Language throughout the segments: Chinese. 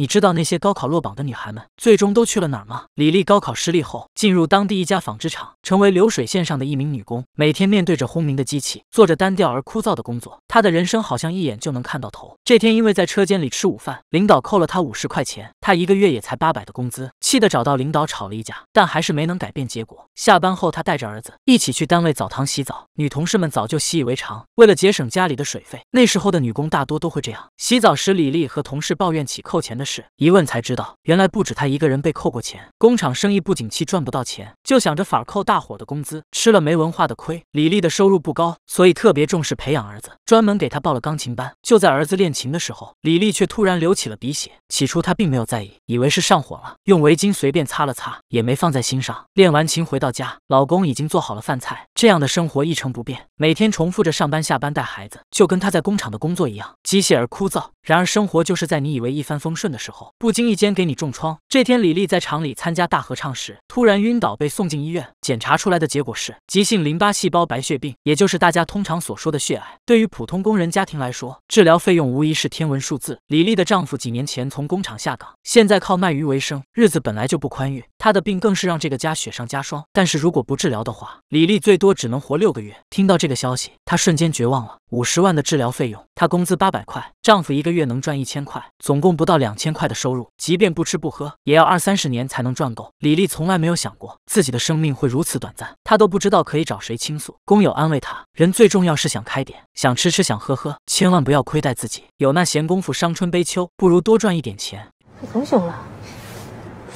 你知道那些高考落榜的女孩们最终都去了哪儿吗？李丽高考失利后，进入当地一家纺织厂，成为流水线上的一名女工，每天面对着轰鸣的机器，做着单调而枯燥的工作。她的人生好像一眼就能看到头。这天，因为在车间里吃午饭，领导扣了她五十块钱，她一个月也才八百的工资，气得找到领导吵了一架，但还是没能改变结果。下班后，她带着儿子一起去单位澡堂洗澡，女同事们早就习以为常。为了节省家里的水费，那时候的女工大多都会这样。洗澡时，李丽和同事抱怨起扣钱的事。一问才知道，原来不止他一个人被扣过钱。工厂生意不景气，赚不到钱，就想着反扣大伙的工资，吃了没文化的亏。李丽的收入不高，所以特别重视培养儿子，专门给他报了钢琴班。就在儿子练琴的时候，李丽却突然流起了鼻血。起初她并没有在意，以为是上火了，用围巾随便擦了擦，也没放在心上。练完琴回到家，老公已经做好了饭菜，这样的生活一成不变，每天重复着上班、下班、带孩子，就跟他在工厂的工作一样，机械而枯燥。然而生活就是在你以为一帆风顺的。时候不经意间给你重创。这天，李丽在厂里参加大合唱时突然晕倒，被送进医院。检查出来的结果是急性淋巴细胞白血病，也就是大家通常所说的血癌。对于普通工人家庭来说，治疗费用无疑是天文数字。李丽的丈夫几年前从工厂下岗，现在靠卖鱼为生，日子本来就不宽裕，她的病更是让这个家雪上加霜。但是如果不治疗的话，李丽最多只能活六个月。听到这个消息，她瞬间绝望了。五十万的治疗费用，她工资八百块，丈夫一个月能赚一千块，总共不到两。千块的收入，即便不吃不喝，也要二三十年才能赚够。李丽从来没有想过自己的生命会如此短暂，她都不知道可以找谁倾诉。工友安慰她：“人最重要是想开点，想吃吃，想喝喝，千万不要亏待自己。有那闲工夫伤春悲秋，不如多赚一点钱。”封胸了？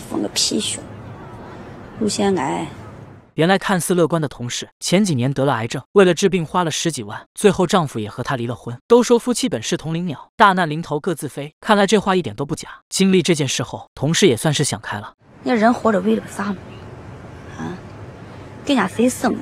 放个屁胸！乳腺癌。原来看似乐观的同事，前几年得了癌症，为了治病花了十几万，最后丈夫也和她离了婚。都说夫妻本是同林鸟，大难临头各自飞，看来这话一点都不假。经历这件事后，同事也算是想开了。那人活着为了啥吗？啊？给家谁生？的？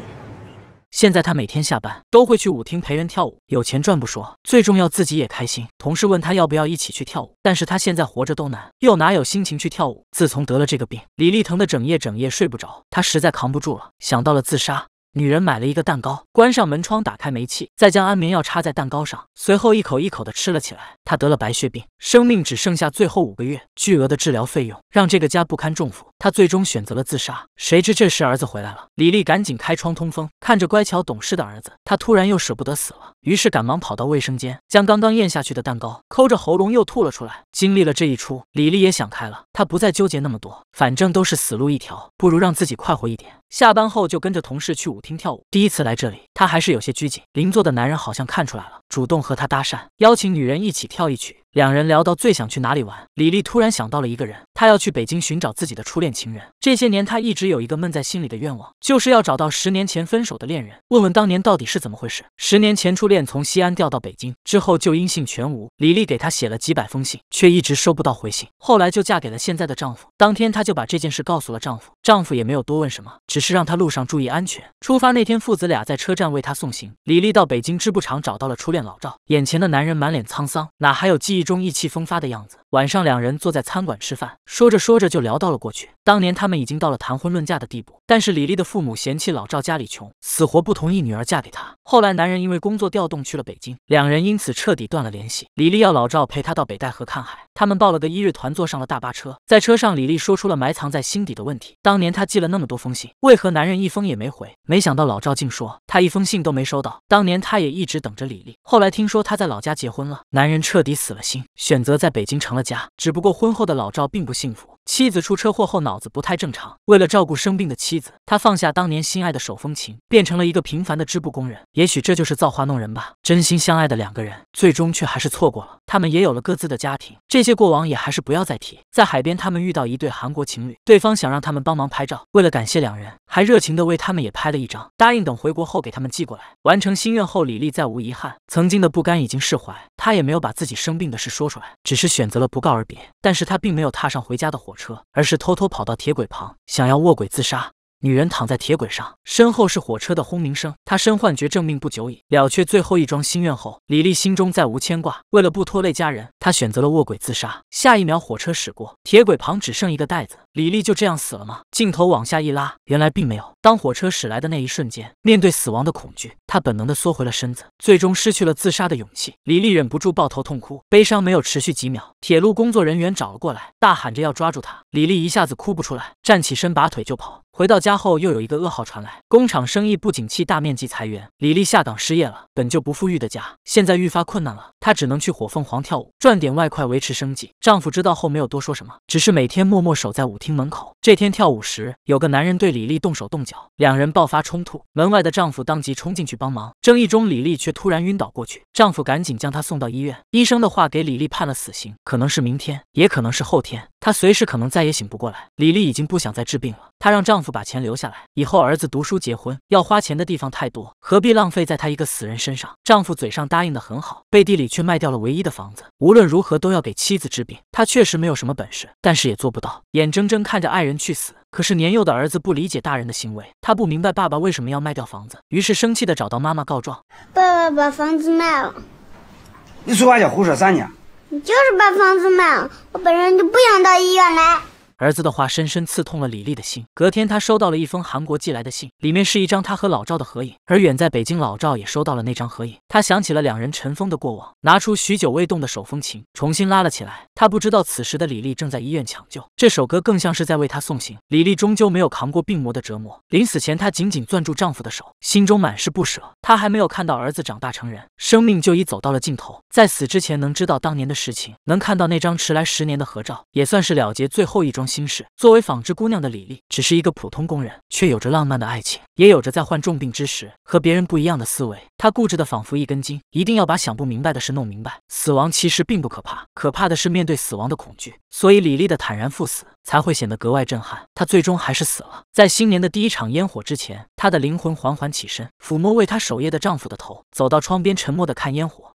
现在他每天下班都会去舞厅陪人跳舞，有钱赚不说，最重要自己也开心。同事问他要不要一起去跳舞，但是他现在活着都难，又哪有心情去跳舞？自从得了这个病，李丽疼得整夜整夜睡不着，她实在扛不住了，想到了自杀。女人买了一个蛋糕，关上门窗，打开煤气，再将安眠药插在蛋糕上，随后一口一口的吃了起来。她得了白血病，生命只剩下最后五个月，巨额的治疗费用让这个家不堪重负。她最终选择了自杀。谁知这时儿子回来了，李丽赶紧开窗通风，看着乖巧懂事的儿子，她突然又舍不得死了，于是赶忙跑到卫生间，将刚刚咽下去的蛋糕抠着喉咙又吐了出来。经历了这一出，李丽也想开了，她不再纠结那么多，反正都是死路一条，不如让自己快活一点。下班后就跟着同事去舞厅跳舞。第一次来这里，他还是有些拘谨。邻座的男人好像看出来了，主动和他搭讪，邀请女人一起跳一曲。两人聊到最想去哪里玩，李丽突然想到了一个人，她要去北京寻找自己的初恋情人。这些年，她一直有一个闷在心里的愿望，就是要找到十年前分手的恋人，问问当年到底是怎么回事。十年前，初恋从西安调到北京之后就音信全无，李丽给他写了几百封信，却一直收不到回信。后来就嫁给了现在的丈夫。当天，她就把这件事告诉了丈夫，丈夫也没有多问什么，只是让她路上注意安全。出发那天，父子俩在车站为她送行。李丽到北京织布厂找到了初恋老赵，眼前的男人满脸沧桑，哪还有记忆？中意气风发的样子。晚上，两人坐在餐馆吃饭，说着说着就聊到了过去。当年他们已经到了谈婚论嫁的地步，但是李丽的父母嫌弃老赵家里穷，死活不同意女儿嫁给他。后来，男人因为工作调动去了北京，两人因此彻底断了联系。李丽要老赵陪她到北戴河看海，他们报了个一日团，坐上了大巴车。在车上，李丽说出了埋藏在心底的问题：当年她寄了那么多封信，为何男人一封也没回？没想到老赵竟说他一封信都没收到。当年他也一直等着李丽，后来听说她在老家结婚了，男人彻底死了心。选择在北京成了家，只不过婚后的老赵并不幸福。妻子出车祸后脑子不太正常，为了照顾生病的妻子，他放下当年心爱的手风琴，变成了一个平凡的织布工人。也许这就是造化弄人吧，真心相爱的两个人，最终却还是错过了。他们也有了各自的家庭，这些过往也还是不要再提。在海边，他们遇到一对韩国情侣，对方想让他们帮忙拍照，为了感谢两人，还热情的为他们也拍了一张，答应等回国后给他们寄过来。完成心愿后，李丽再无遗憾，曾经的不甘已经释怀。她也没有把自己生病的事说出来，只是选择了不告而别。但是她并没有踏上回家的火火车，而是偷偷跑到铁轨旁，想要卧轨自杀。女人躺在铁轨上，身后是火车的轰鸣声。她身患绝症，命不久矣。了却最后一桩心愿后，李丽心中再无牵挂。为了不拖累家人，她选择了卧轨自杀。下一秒，火车驶过，铁轨旁只剩一个袋子。李丽就这样死了吗？镜头往下一拉，原来并没有。当火车驶来的那一瞬间，面对死亡的恐惧，她本能地缩回了身子，最终失去了自杀的勇气。李丽忍不住抱头痛哭。悲伤没有持续几秒，铁路工作人员找了过来，大喊着要抓住她。李丽一下子哭不出来，站起身，拔腿就跑。回到家后，又有一个噩耗传来，工厂生意不景气，大面积裁员，李丽下岗失业了。本就不富裕的家，现在愈发困难了。她只能去火凤凰跳舞，赚点外快维持生计。丈夫知道后没有多说什么，只是每天默默守在舞厅门口。这天跳舞时，有个男人对李丽动手动脚，两人爆发冲突。门外的丈夫当即冲进去帮忙。争议中，李丽却突然晕倒过去，丈夫赶紧将她送到医院。医生的话给李丽判了死刑，可能是明天，也可能是后天。她随时可能再也醒不过来。李丽已经不想再治病了，她让丈夫把钱留下来，以后儿子读书、结婚要花钱的地方太多，何必浪费在她一个死人身上？丈夫嘴上答应的很好，背地里却卖掉了唯一的房子。无论如何都要给妻子治病。他确实没有什么本事，但是也做不到眼睁睁看着爱人去死。可是年幼的儿子不理解大人的行为，他不明白爸爸为什么要卖掉房子，于是生气的找到妈妈告状：“爸爸把房子卖了，你说话叫胡说啥呢？”你就是把房子卖了，我本身就不想到医院来。儿子的话深深刺痛了李丽的心。隔天，她收到了一封韩国寄来的信，里面是一张她和老赵的合影。而远在北京，老赵也收到了那张合影。他想起了两人尘封的过往，拿出许久未动的手风琴，重新拉了起来。他不知道此时的李丽正在医院抢救。这首歌更像是在为她送行。李丽终究没有扛过病魔的折磨，临死前，她紧紧攥住丈夫的手，心中满是不舍。她还没有看到儿子长大成人，生命就已走到了尽头。在死之前，能知道当年的事情，能看到那张迟来十年的合照，也算是了结最后一桩。心事。作为纺织姑娘的李丽，只是一个普通工人，却有着浪漫的爱情，也有着在患重病之时和别人不一样的思维。她固执的仿佛一根筋，一定要把想不明白的事弄明白。死亡其实并不可怕，可怕的是面对死亡的恐惧。所以李丽的坦然赴死才会显得格外震撼。她最终还是死了，在新年的第一场烟火之前，她的灵魂缓缓起身，抚摸为她守夜的丈夫的头，走到窗边，沉默的看烟火。